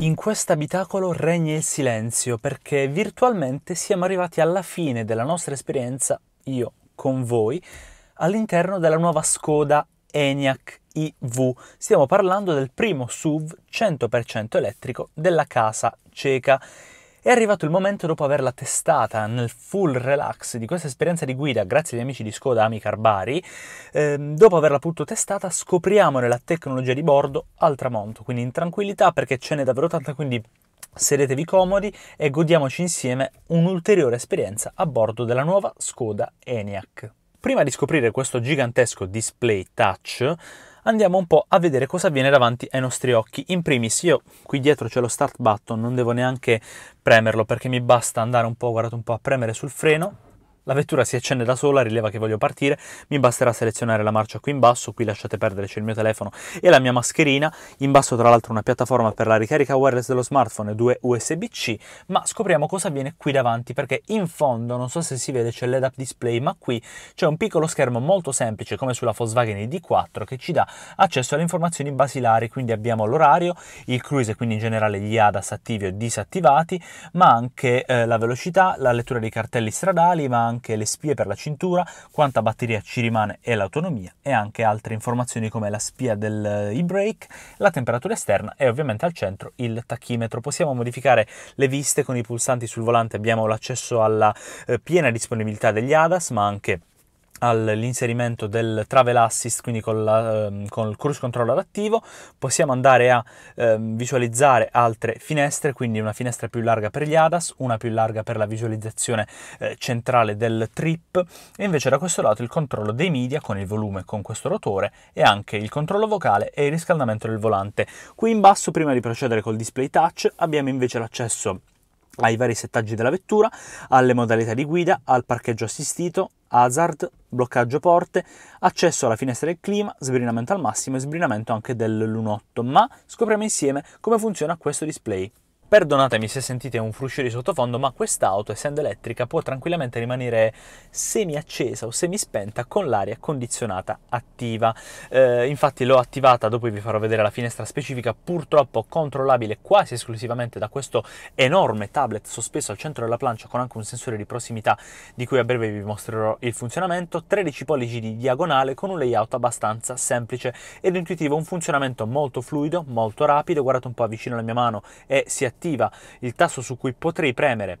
In questo abitacolo regna il silenzio perché virtualmente siamo arrivati alla fine della nostra esperienza, io con voi, all'interno della nuova Skoda ENIAC IV. Stiamo parlando del primo SUV 100% elettrico della casa ceca è arrivato il momento, dopo averla testata nel full relax di questa esperienza di guida, grazie agli amici di Skoda Ami Carbari, eh, dopo averla appunto testata, scopriamone la tecnologia di bordo al tramonto, quindi in tranquillità perché ce n'è davvero tanta, quindi sedetevi comodi e godiamoci insieme un'ulteriore esperienza a bordo della nuova Skoda ENIAC. Prima di scoprire questo gigantesco display touch, andiamo un po' a vedere cosa avviene davanti ai nostri occhi. In primis, io qui dietro c'è lo start button, non devo neanche premerlo perché mi basta andare un po', guardate un po', a premere sul freno la vettura si accende da sola, rileva che voglio partire, mi basterà selezionare la marcia qui in basso, qui lasciate perdere c'è il mio telefono e la mia mascherina, in basso tra l'altro una piattaforma per la ricarica wireless dello smartphone e due USB-C, ma scopriamo cosa avviene qui davanti perché in fondo, non so se si vede, c'è l'EDAP display, ma qui c'è un piccolo schermo molto semplice come sulla Volkswagen ID4 che ci dà accesso alle informazioni basilari, quindi abbiamo l'orario, il cruise e quindi in generale gli ADAS attivi o disattivati, ma anche eh, la velocità, la lettura dei cartelli stradali, ma anche anche le spie per la cintura, quanta batteria ci rimane e l'autonomia e anche altre informazioni come la spia del e-brake, eh, la temperatura esterna e ovviamente al centro il tachimetro. Possiamo modificare le viste con i pulsanti sul volante, abbiamo l'accesso alla eh, piena disponibilità degli ADAS ma anche all'inserimento del travel assist, quindi con, la, ehm, con, il cruise controller attivo, possiamo andare a eh, visualizzare altre finestre, quindi una finestra più larga per gli ADAS, una più larga per la visualizzazione eh, centrale del trip e invece da questo lato il controllo dei media con il volume con questo rotore e anche il controllo vocale e il riscaldamento del volante. Qui in basso, prima di procedere col display touch, abbiamo invece l'accesso ai vari settaggi della vettura, alle modalità di guida, al parcheggio assistito, hazard, bloccaggio porte, accesso alla finestra del clima, sbrinamento al massimo e sbrinamento anche del lunotto, ma scopriamo insieme come funziona questo display. Perdonatemi se sentite un fruscio di sottofondo, ma quest'auto, essendo elettrica, può tranquillamente rimanere semi accesa o semi spenta con l'aria condizionata attiva. Eh, infatti l'ho attivata, dopo vi farò vedere la finestra specifica, purtroppo controllabile quasi esclusivamente da questo enorme tablet sospeso al centro della plancia con anche un sensore di prossimità di cui a breve vi mostrerò il funzionamento, 13 pollici di diagonale con un layout abbastanza semplice ed intuitivo, un funzionamento molto fluido, molto rapido, guardate un po' vicino alla mia mano e si attiva attiva il tasto su cui potrei premere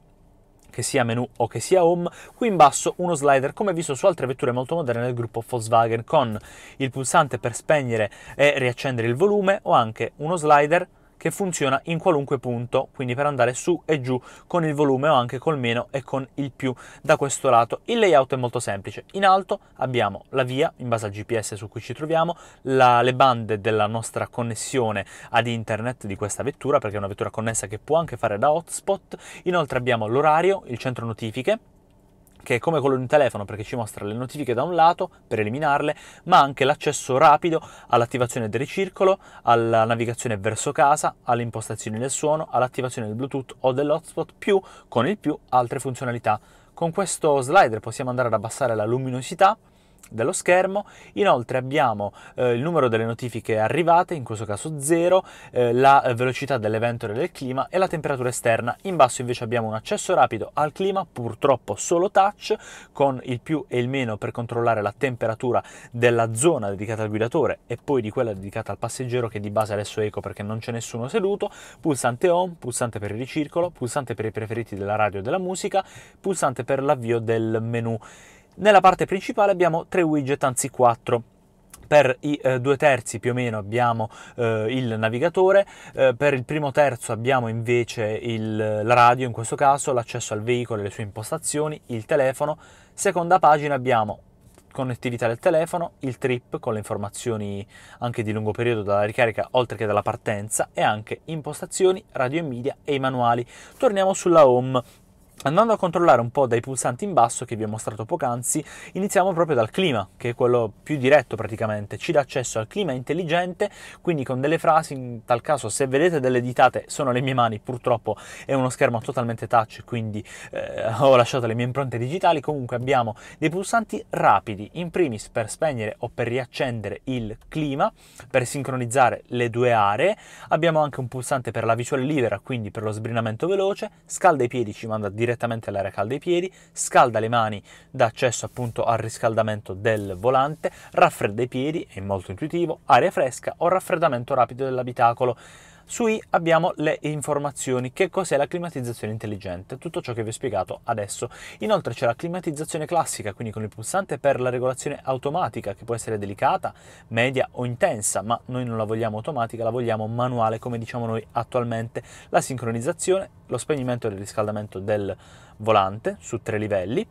che sia menu o che sia home, qui in basso uno slider come visto su altre vetture molto moderne del gruppo Volkswagen con il pulsante per spegnere e riaccendere il volume o anche uno slider che funziona in qualunque punto, quindi per andare su e giù con il volume o anche col meno e con il più da questo lato. Il layout è molto semplice. In alto abbiamo la via in base al GPS su cui ci troviamo, la, le bande della nostra connessione ad internet di questa vettura, perché è una vettura connessa che può anche fare da hotspot. Inoltre abbiamo l'orario, il centro notifiche che è come quello di un telefono perché ci mostra le notifiche da un lato per eliminarle, ma anche l'accesso rapido all'attivazione del ricircolo, alla navigazione verso casa, alle impostazioni del suono, all'attivazione del Bluetooth o dell'hotspot più con il più altre funzionalità. Con questo slider possiamo andare ad abbassare la luminosità dello schermo. Inoltre abbiamo eh, il numero delle notifiche arrivate, in questo caso 0, eh, la velocità dell'evento e del clima e la temperatura esterna. In basso invece abbiamo un accesso rapido al clima, purtroppo solo touch, con il più e il meno per controllare la temperatura della zona dedicata al guidatore e poi di quella dedicata al passeggero che di base adesso è eco perché non c'è nessuno seduto, pulsante on, pulsante per il ricircolo, pulsante per i preferiti della radio e della musica, pulsante per l'avvio del menu. Nella parte principale abbiamo tre widget, anzi quattro per i eh, due terzi più o meno abbiamo eh, il navigatore, eh, per il primo terzo abbiamo invece il, eh, la radio, in questo caso l'accesso al veicolo e le sue impostazioni, il telefono, seconda pagina abbiamo connettività del telefono, il trip con le informazioni anche di lungo periodo dalla ricarica oltre che dalla partenza e anche impostazioni, radio e media e i manuali. Torniamo sulla home Andando a controllare un po' dai pulsanti in basso che vi ho mostrato poc'anzi, iniziamo proprio dal clima, che è quello più diretto praticamente, ci dà accesso al clima intelligente, quindi con delle frasi, in tal caso se vedete delle ditate sono le mie mani, purtroppo è uno schermo totalmente touch, quindi eh, ho lasciato le mie impronte digitali, comunque abbiamo dei pulsanti rapidi, in primis per spegnere o per riaccendere il clima, per sincronizzare le due aree, abbiamo anche un pulsante per la visuale libera, quindi per lo sbrinamento veloce, scalda i piedi ci manda direttamente direttamente all'area calda i piedi, scalda le mani da accesso appunto al riscaldamento del volante, raffredda i piedi, è molto intuitivo, aria fresca o raffreddamento rapido dell'abitacolo. Sui abbiamo le informazioni, che cos'è la climatizzazione intelligente, tutto ciò che vi ho spiegato adesso. Inoltre c'è la climatizzazione classica, quindi con il pulsante per la regolazione automatica, che può essere delicata, media o intensa, ma noi non la vogliamo automatica, la vogliamo manuale come diciamo noi attualmente. La sincronizzazione, lo spegnimento e il riscaldamento del volante su tre livelli,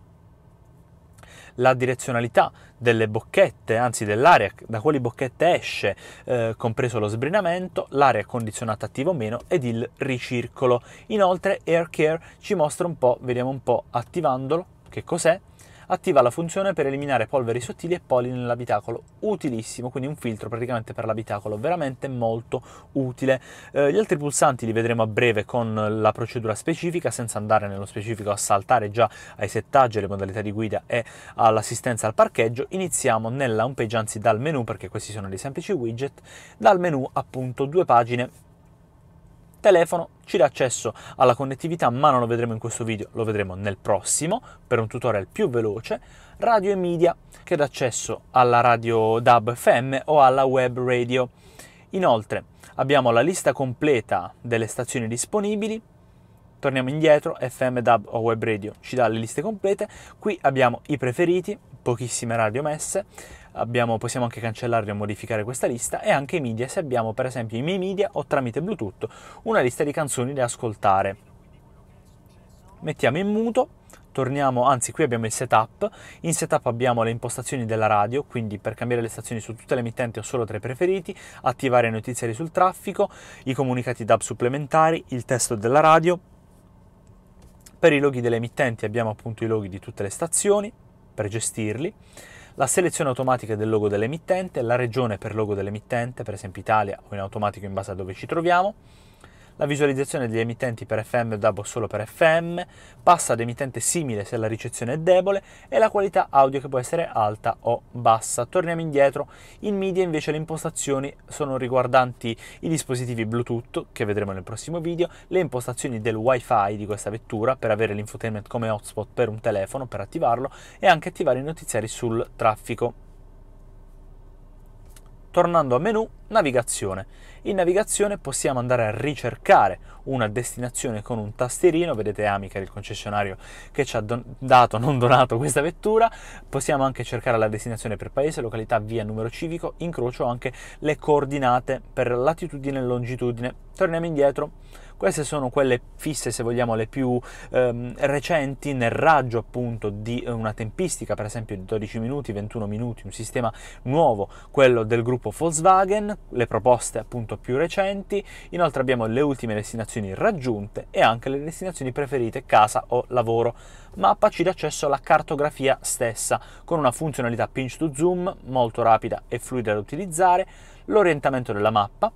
la direzionalità delle bocchette, anzi dell'area da quali bocchette esce, eh, compreso lo sbrinamento, l'area condizionata attiva o meno ed il ricircolo. Inoltre AirCare ci mostra un po', vediamo un po' attivandolo, che cos'è, attiva la funzione per eliminare polveri sottili e polline nell'abitacolo, utilissimo, quindi un filtro praticamente per l'abitacolo, veramente molto utile. Eh, gli altri pulsanti li vedremo a breve con la procedura specifica, senza andare nello specifico a saltare già ai settaggi, alle modalità di guida e all'assistenza al parcheggio. Iniziamo nella home page, anzi dal menu, perché questi sono dei semplici widget, dal menu appunto due pagine telefono ci dà accesso alla connettività, ma non lo vedremo in questo video, lo vedremo nel prossimo per un tutorial più veloce. Radio e media che dà accesso alla radio DAB FM o alla web radio. Inoltre abbiamo la lista completa delle stazioni disponibili. Torniamo indietro, FM, DAB o web radio ci dà le liste complete. Qui abbiamo i preferiti, pochissime radio messe, abbiamo, possiamo anche cancellarle o modificare questa lista e anche i media se abbiamo per esempio i miei media o tramite Bluetooth una lista di canzoni da ascoltare. Mettiamo in muto torniamo, anzi qui abbiamo il setup, in setup abbiamo le impostazioni della radio, quindi per cambiare le stazioni su tutte le emittenti o solo tra i preferiti, attivare i notiziari sul traffico, i comunicati DAB supplementari, il testo della radio, per i loghi delle emittenti abbiamo appunto i loghi di tutte le stazioni, per gestirli, la selezione automatica del logo dell'emittente, la regione per logo dell'emittente, per esempio Italia o in automatico in base a dove ci troviamo, la visualizzazione degli emittenti per FM o DAB solo per FM, passa ad emittente simile se la ricezione è debole e la qualità audio che può essere alta o bassa. Torniamo indietro, in media invece le impostazioni sono riguardanti i dispositivi Bluetooth, che vedremo nel prossimo video, le impostazioni del wifi di questa vettura per avere l'infotainment come hotspot per un telefono, per attivarlo e anche attivare i notiziari sul traffico tornando a menu, navigazione. In navigazione possiamo andare a ricercare una destinazione con un tastierino, vedete Amicar il concessionario che ci ha don- dato, non donato questa vettura, possiamo anche cercare la destinazione per paese, località, via, numero civico, incrocio anche le coordinate per latitudine e longitudine. Torniamo indietro queste sono quelle fisse, se vogliamo, le più ehm, recenti nel raggio appunto di eh, una tempistica, per esempio di 12 minuti, 21 minuti, un sistema nuovo, quello del gruppo Volkswagen, le proposte appunto più recenti. Inoltre abbiamo le ultime destinazioni raggiunte e anche le destinazioni preferite casa o lavoro. Mappa ci dà accesso alla cartografia stessa con una funzionalità pinch to zoom molto rapida e fluida da utilizzare, l'orientamento della mappa,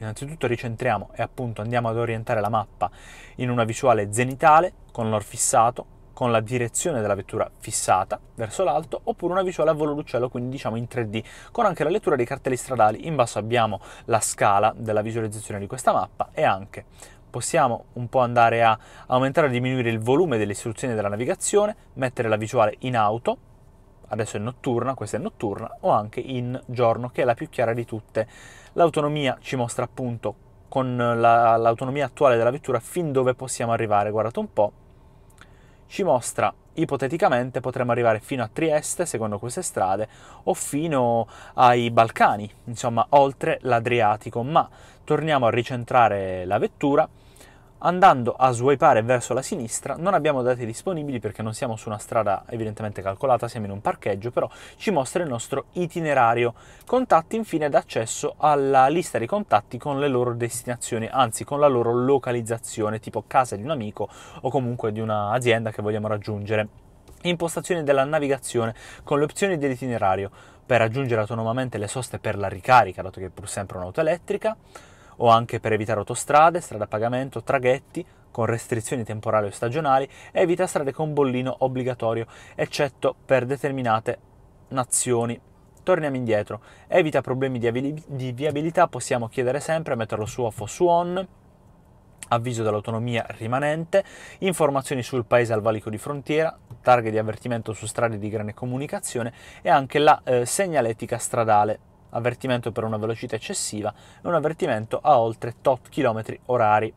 Innanzitutto ricentriamo e appunto andiamo ad orientare la mappa in una visuale zenitale con l'or fissato, con la direzione della vettura fissata verso l'alto, oppure una visuale a volo d'uccello, quindi diciamo in 3D, con anche la lettura dei cartelli stradali. In basso abbiamo la scala della visualizzazione di questa mappa e anche possiamo un po' andare a aumentare o diminuire il volume delle istruzioni della navigazione, mettere la visuale in auto adesso è notturna, questa è notturna, o anche in giorno, che è la più chiara di tutte. L'autonomia ci mostra appunto con la, l'autonomia attuale della vettura fin dove possiamo arrivare, guardate un po', ci mostra ipoteticamente potremmo arrivare fino a Trieste, secondo queste strade, o fino ai Balcani, insomma oltre l'Adriatico, ma torniamo a ricentrare la vettura Andando a swipeare verso la sinistra non abbiamo dati disponibili perché non siamo su una strada evidentemente calcolata, siamo in un parcheggio, però ci mostra il nostro itinerario. Contatti infine d'accesso alla lista dei contatti con le loro destinazioni, anzi con la loro localizzazione, tipo casa di un amico o comunque di un'azienda che vogliamo raggiungere. Impostazione della navigazione con le opzioni dell'itinerario per raggiungere autonomamente le soste per la ricarica, dato che è pur sempre un'auto elettrica o anche per evitare autostrade, strada a pagamento, traghetti con restrizioni temporali o stagionali, evita strade con bollino obbligatorio, eccetto per determinate nazioni. Torniamo indietro, evita problemi di, viabilità, possiamo chiedere sempre metterlo su off o su on, avviso dell'autonomia rimanente, informazioni sul paese al valico di frontiera, targhe di avvertimento su strade di grande comunicazione e anche la eh, segnaletica stradale avvertimento per una velocità eccessiva e un avvertimento a oltre tot km orari.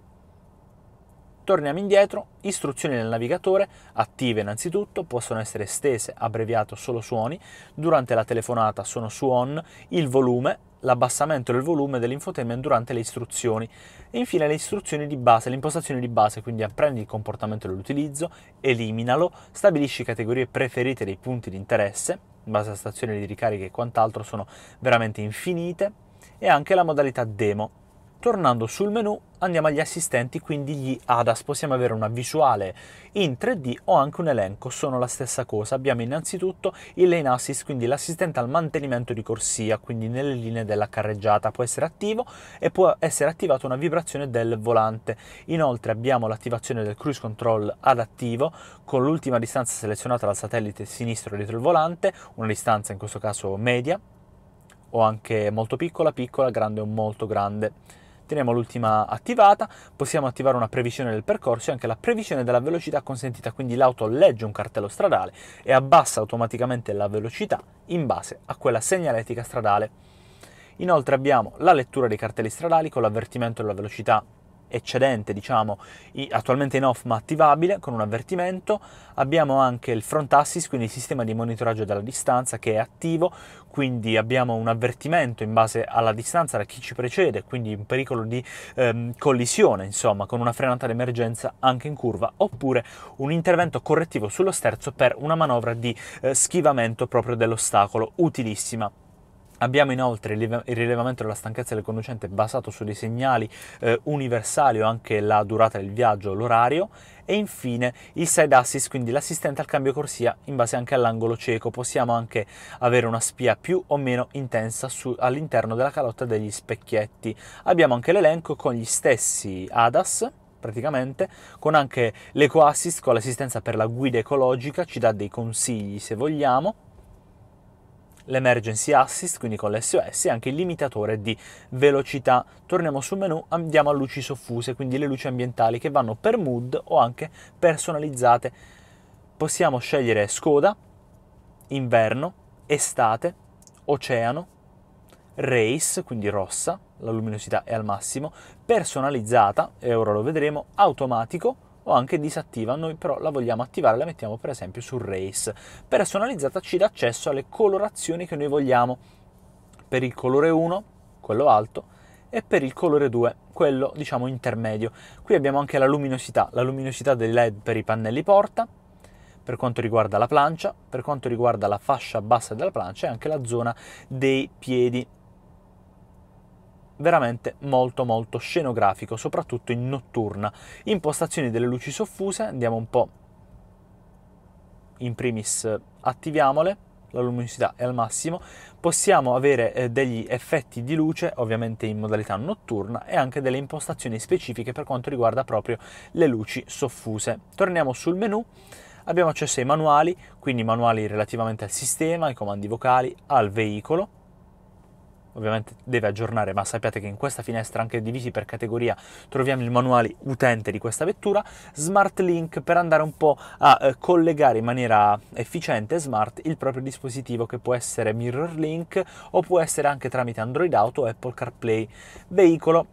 Torniamo indietro, istruzioni del navigatore, attive innanzitutto, possono essere estese, abbreviato solo suoni, durante la telefonata sono su on, il volume l'abbassamento del volume dell'infotainment durante le istruzioni e infine le istruzioni di base, le impostazioni di base, quindi apprendi il comportamento dell'utilizzo, eliminalo, stabilisci categorie preferite dei punti di interesse, in base a stazioni di ricarica e quant'altro sono veramente infinite, e anche la modalità demo, Tornando sul menu andiamo agli assistenti, quindi gli ADAS, possiamo avere una visuale in 3D o anche un elenco, sono la stessa cosa. Abbiamo innanzitutto il lane assist, quindi l'assistente al mantenimento di corsia, quindi nelle linee della carreggiata, può essere attivo e può essere attivata una vibrazione del volante. Inoltre abbiamo l'attivazione del cruise control adattivo con l'ultima distanza selezionata dal satellite sinistro dietro il volante, una distanza in questo caso media o anche molto piccola, piccola, grande o molto grande Teniamo l'ultima attivata, possiamo attivare una previsione del percorso e anche la previsione della velocità consentita, quindi l'auto legge un cartello stradale e abbassa automaticamente la velocità in base a quella segnaletica stradale. Inoltre abbiamo la lettura dei cartelli stradali con l'avvertimento della velocità eccedente, diciamo, attualmente in off ma attivabile con un avvertimento. Abbiamo anche il front assist, quindi il sistema di monitoraggio della distanza che è attivo, quindi abbiamo un avvertimento in base alla distanza da chi ci precede, quindi un pericolo di ehm, collisione, insomma, con una frenata d'emergenza anche in curva, oppure un intervento correttivo sullo sterzo per una manovra di eh, schivamento proprio dell'ostacolo, utilissima Abbiamo inoltre il rilevamento della stanchezza del conducente basato su dei segnali eh, universali o anche la durata del viaggio, l'orario e infine il side assist, quindi l'assistente al cambio corsia in base anche all'angolo cieco. Possiamo anche avere una spia più o meno intensa su, all'interno della calotta degli specchietti. Abbiamo anche l'elenco con gli stessi ADAS praticamente, con anche l'eco assist, con l'assistenza per la guida ecologica, ci dà dei consigli se vogliamo, l'emergency assist, quindi con l'SOS, e anche il limitatore di velocità. Torniamo sul menu, andiamo a luci soffuse, quindi le luci ambientali che vanno per mood o anche personalizzate. Possiamo scegliere scoda, inverno, estate, oceano, race, quindi rossa, la luminosità è al massimo, personalizzata, e ora lo vedremo, automatico, o anche disattiva, noi però la vogliamo attivare, la mettiamo per esempio su Race. Personalizzata ci dà accesso alle colorazioni che noi vogliamo per il colore 1, quello alto, e per il colore 2, quello diciamo intermedio. Qui abbiamo anche la luminosità, la luminosità dei LED per i pannelli porta, per quanto riguarda la plancia, per quanto riguarda la fascia bassa della plancia e anche la zona dei piedi veramente molto molto scenografico, soprattutto in notturna. Impostazioni delle luci soffuse, andiamo un po' in primis attiviamole, la luminosità è al massimo, possiamo avere eh, degli effetti di luce, ovviamente in modalità notturna, e anche delle impostazioni specifiche per quanto riguarda proprio le luci soffuse. Torniamo sul menu. Abbiamo accesso ai manuali, quindi manuali relativamente al sistema, ai comandi vocali, al veicolo, ovviamente deve aggiornare, ma sappiate che in questa finestra anche divisi per categoria troviamo il manuale utente di questa vettura, Smart Link per andare un po' a eh, collegare in maniera efficiente e smart il proprio dispositivo che può essere Mirror Link o può essere anche tramite Android Auto, o Apple CarPlay, veicolo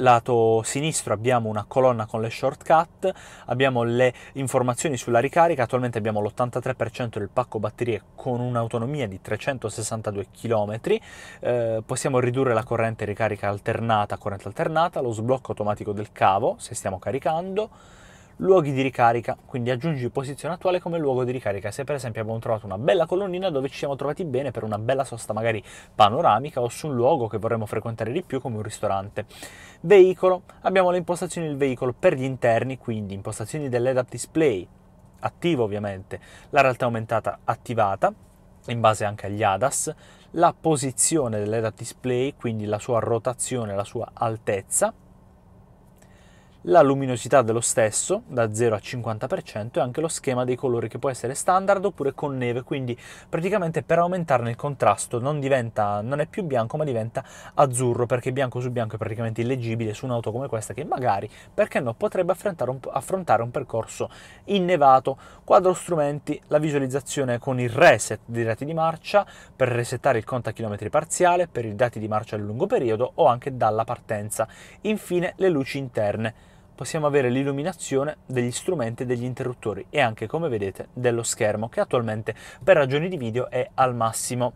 lato sinistro abbiamo una colonna con le shortcut, abbiamo le informazioni sulla ricarica, attualmente abbiamo l'83% del pacco batterie con un'autonomia di 362 km, eh, possiamo ridurre la corrente ricarica alternata, corrente alternata, lo sblocco automatico del cavo se stiamo caricando, luoghi di ricarica, quindi aggiungi posizione attuale come luogo di ricarica. Se per esempio abbiamo trovato una bella colonnina dove ci siamo trovati bene per una bella sosta magari panoramica o su un luogo che vorremmo frequentare di più come un ristorante. Veicolo, abbiamo le impostazioni del veicolo per gli interni, quindi impostazioni dell'ADAP display attivo ovviamente, la realtà aumentata attivata in base anche agli ADAS, la posizione dell'ADAP display, quindi la sua rotazione, la sua altezza la luminosità dello stesso da 0 a 50% e anche lo schema dei colori che può essere standard oppure con neve, quindi praticamente per aumentarne il contrasto non, diventa, non è più bianco ma diventa azzurro perché bianco su bianco è praticamente illeggibile su un'auto come questa che magari, perché no, potrebbe affrontare un, affrontare un percorso innevato. Quadro strumenti, la visualizzazione con il reset dei dati di marcia per resettare il contachilometri parziale, per i dati di marcia a lungo periodo o anche dalla partenza. Infine le luci interne possiamo avere l'illuminazione degli strumenti e degli interruttori e anche come vedete dello schermo che attualmente per ragioni di video è al massimo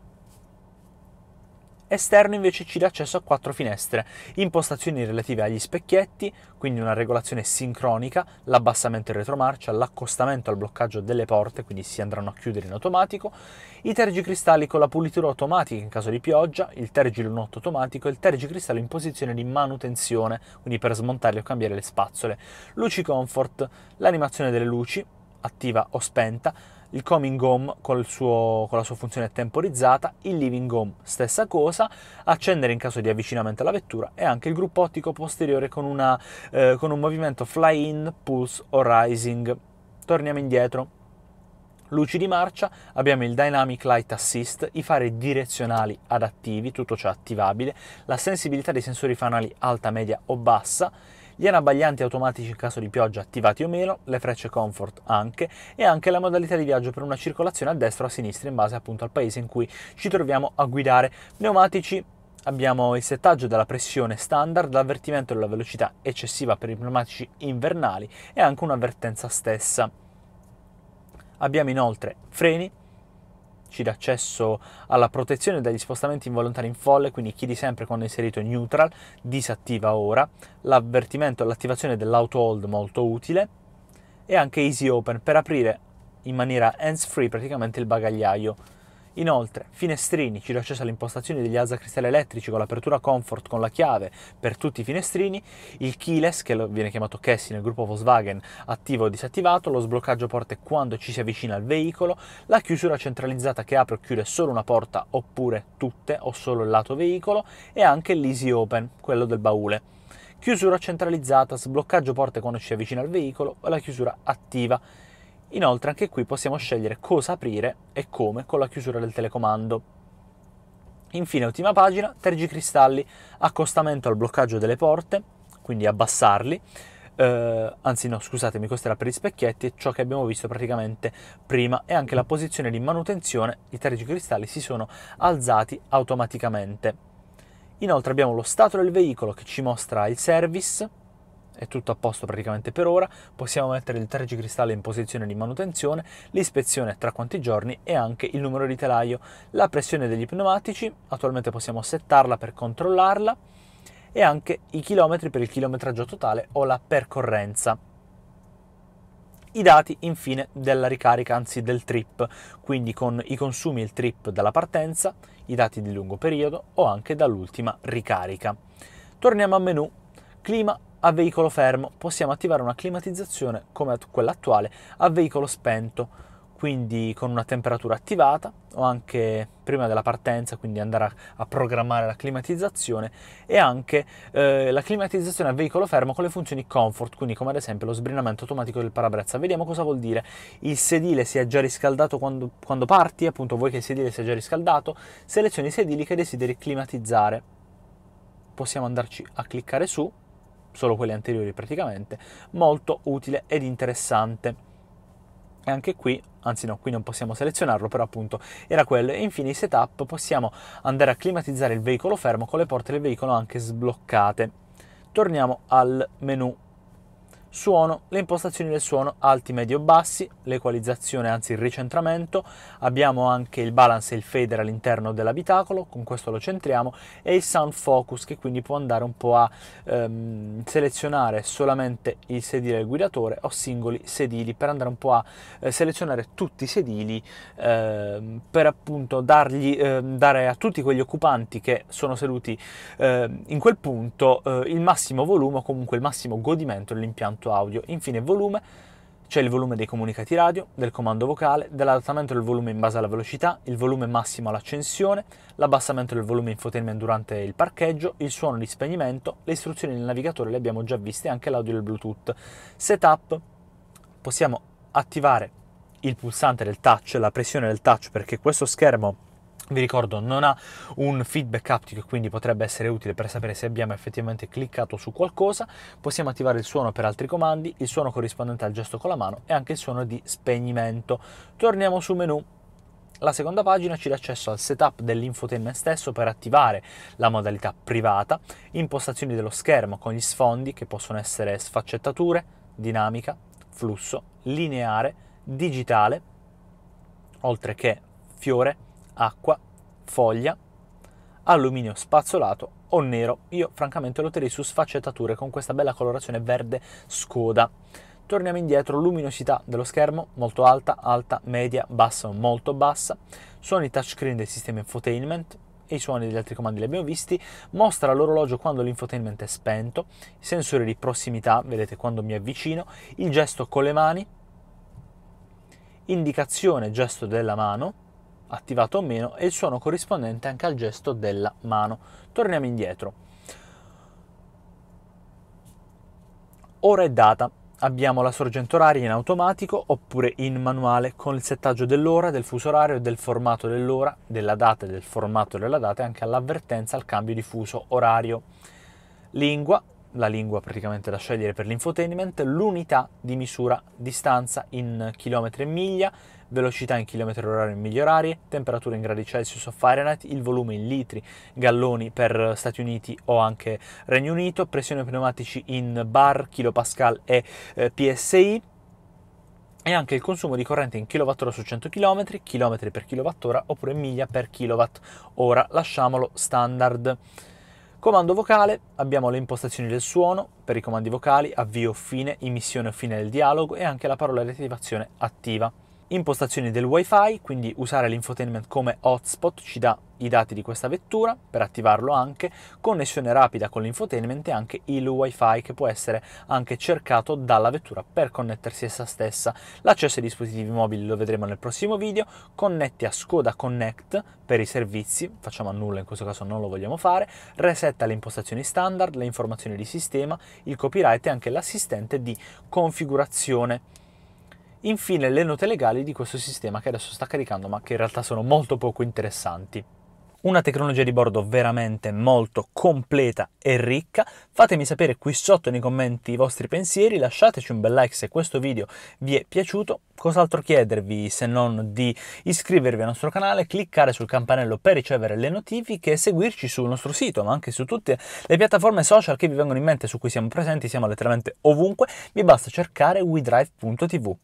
esterno invece ci dà accesso a quattro finestre, impostazioni relative agli specchietti, quindi una regolazione sincronica, l'abbassamento in retromarcia, l'accostamento al bloccaggio delle porte, quindi si andranno a chiudere in automatico, i tergicristalli con la pulitura automatica in caso di pioggia, il tergilunotto automatico e il tergicristallo in posizione di manutenzione, quindi per smontarli o cambiare le spazzole, luci comfort, l'animazione delle luci, attiva o spenta, il coming home suo, con la sua funzione temporizzata, il living home stessa cosa, accendere in caso di avvicinamento alla vettura e anche il gruppo ottico posteriore con, una, eh, con un movimento fly in, pulse o rising. Torniamo indietro. Luci di marcia, abbiamo il Dynamic Light Assist, i fari direzionali adattivi, tutto ciò attivabile, la sensibilità dei sensori fanali alta, media o bassa, gli abbaglianti automatici in caso di pioggia attivati o meno, le frecce comfort anche e anche la modalità di viaggio per una circolazione a destra o a sinistra in base appunto al paese in cui ci troviamo a guidare. Pneumatici Abbiamo il settaggio della pressione standard, l'avvertimento della velocità eccessiva per i pneumatici invernali e anche un'avvertenza stessa. Abbiamo inoltre freni, ci dà accesso alla protezione dagli spostamenti involontari in folle, quindi chiedi sempre quando è inserito neutral, disattiva ora, l'avvertimento e l'attivazione dell'auto hold molto utile e anche easy open per aprire in maniera hands free praticamente il bagagliaio Inoltre, finestrini, giro accesso alle impostazioni degli alza cristalli elettrici con l'apertura comfort con la chiave per tutti i finestrini, il keyless che viene chiamato Cassie nel gruppo Volkswagen attivo o disattivato, lo sbloccaggio porte quando ci si avvicina al veicolo, la chiusura centralizzata che apre o chiude solo una porta oppure tutte o solo il lato veicolo e anche l'easy open, quello del baule chiusura centralizzata, sbloccaggio porte quando ci si avvicina al veicolo, la chiusura attiva Inoltre anche qui possiamo scegliere cosa aprire e come con la chiusura del telecomando. Infine, ultima pagina, tergicristalli, accostamento al bloccaggio delle porte, quindi abbassarli, eh, anzi no, scusatemi, questa era per gli specchietti e ciò che abbiamo visto praticamente prima e anche la posizione di manutenzione, i tergicristalli si sono alzati automaticamente. Inoltre abbiamo lo stato del veicolo che ci mostra il service, è tutto a posto praticamente per ora, possiamo mettere il cristallo in posizione di manutenzione, l'ispezione tra quanti giorni e anche il numero di telaio, la pressione degli pneumatici, attualmente possiamo settarla per controllarla e anche i chilometri per il chilometraggio totale o la percorrenza. I dati infine della ricarica, anzi del trip, quindi con i consumi il trip dalla partenza, i dati di lungo periodo o anche dall'ultima ricarica. Torniamo a menu, clima a veicolo fermo possiamo attivare una climatizzazione come quella attuale a veicolo spento quindi con una temperatura attivata o anche prima della partenza, quindi andare a, a programmare la climatizzazione e anche eh, la climatizzazione a veicolo fermo con le funzioni comfort, quindi come ad esempio lo sbrinamento automatico del parabrezza. Vediamo cosa vuol dire. Il sedile si è già riscaldato quando, quando parti, appunto vuoi che il sedile sia già riscaldato, selezioni i sedili che desideri climatizzare. Possiamo andarci a cliccare su solo quelle anteriori praticamente, molto utile ed interessante. E anche qui, anzi no, qui non possiamo selezionarlo, però appunto era quello. E infine i setup possiamo andare a climatizzare il veicolo fermo con le porte del veicolo anche sbloccate. Torniamo al menu suono, le impostazioni del suono alti, medio, bassi, l'equalizzazione, anzi il ricentramento, abbiamo anche il balance e il fader all'interno dell'abitacolo, con questo lo centriamo, e il sound focus che quindi può andare un po' a ehm, selezionare solamente il sedile del guidatore o singoli sedili per andare un po' a eh, selezionare tutti i sedili ehm, per appunto dargli, ehm, dare a tutti quegli occupanti che sono seduti ehm, in quel punto eh, il massimo volume o comunque il massimo godimento dell'impianto l'output audio, infine volume, c'è cioè il volume dei comunicati radio, del comando vocale, dell'adattamento del volume in base alla velocità, il volume massimo all'accensione, l'abbassamento del volume infotainment durante il parcheggio, il suono di spegnimento, le istruzioni del navigatore le abbiamo già viste, anche l'audio del Bluetooth. Setup, possiamo attivare il pulsante del touch, la pressione del touch perché questo schermo vi ricordo non ha un feedback aptico e quindi potrebbe essere utile per sapere se abbiamo effettivamente cliccato su qualcosa, possiamo attivare il suono per altri comandi, il suono corrispondente al gesto con la mano e anche il suono di spegnimento. Torniamo su menu, la seconda pagina ci dà accesso al setup dell'infotainment stesso per attivare la modalità privata, impostazioni dello schermo con gli sfondi che possono essere sfaccettature, dinamica, flusso, lineare, digitale, oltre che fiore, acqua, foglia, alluminio spazzolato o nero. Io francamente lo terrei su sfaccettature con questa bella colorazione verde scoda. Torniamo indietro, luminosità dello schermo molto alta, alta, media, bassa o molto bassa, suoni touchscreen del sistema infotainment, e i suoni degli altri comandi li abbiamo visti, mostra l'orologio quando l'infotainment è spento, Sensore di prossimità, vedete quando mi avvicino, il gesto con le mani, indicazione gesto della mano, attivato o meno e il suono corrispondente anche al gesto della mano. Torniamo indietro. Ora e data. Abbiamo la sorgente oraria in automatico oppure in manuale con il settaggio dell'ora, del fuso orario e del formato dell'ora, della data e del formato della data e anche all'avvertenza al cambio di fuso orario. Lingua, la lingua praticamente da scegliere per l'infotainment, l'unità di misura distanza in chilometri e miglia, velocità in chilometri orari e miglia orarie, temperatura in gradi Celsius o Fahrenheit, il volume in litri, galloni per Stati Uniti o anche Regno Unito, pressione pneumatici in bar, kilopascal e eh, PSI e anche il consumo di corrente in kWh su 100 km, km per kWh oppure miglia per kWh. Ora Lasciamolo standard. Comando vocale, abbiamo le impostazioni del suono per i comandi vocali, avvio, fine, immissione o fine del dialogo e anche la parola di attivazione attiva impostazioni del wifi, quindi usare l'infotainment come hotspot ci dà i dati di questa vettura per attivarlo anche, connessione rapida con l'infotainment e anche il wifi che può essere anche cercato dalla vettura per connettersi essa stessa. L'accesso ai dispositivi mobili lo vedremo nel prossimo video, connetti a Skoda Connect per i servizi, facciamo a nulla in questo caso non lo vogliamo fare, resetta le impostazioni standard, le informazioni di sistema, il copyright e anche l'assistente di configurazione Infine le note legali di questo sistema che adesso sta caricando ma che in realtà sono molto poco interessanti una tecnologia di bordo veramente molto completa e ricca. Fatemi sapere qui sotto nei commenti i vostri pensieri, lasciateci un bel like se questo video vi è piaciuto. Cos'altro chiedervi se non di iscrivervi al nostro canale, cliccare sul campanello per ricevere le notifiche e seguirci sul nostro sito, ma anche su tutte le piattaforme social che vi vengono in mente su cui siamo presenti, siamo letteralmente ovunque, vi basta cercare WeDrive.tv.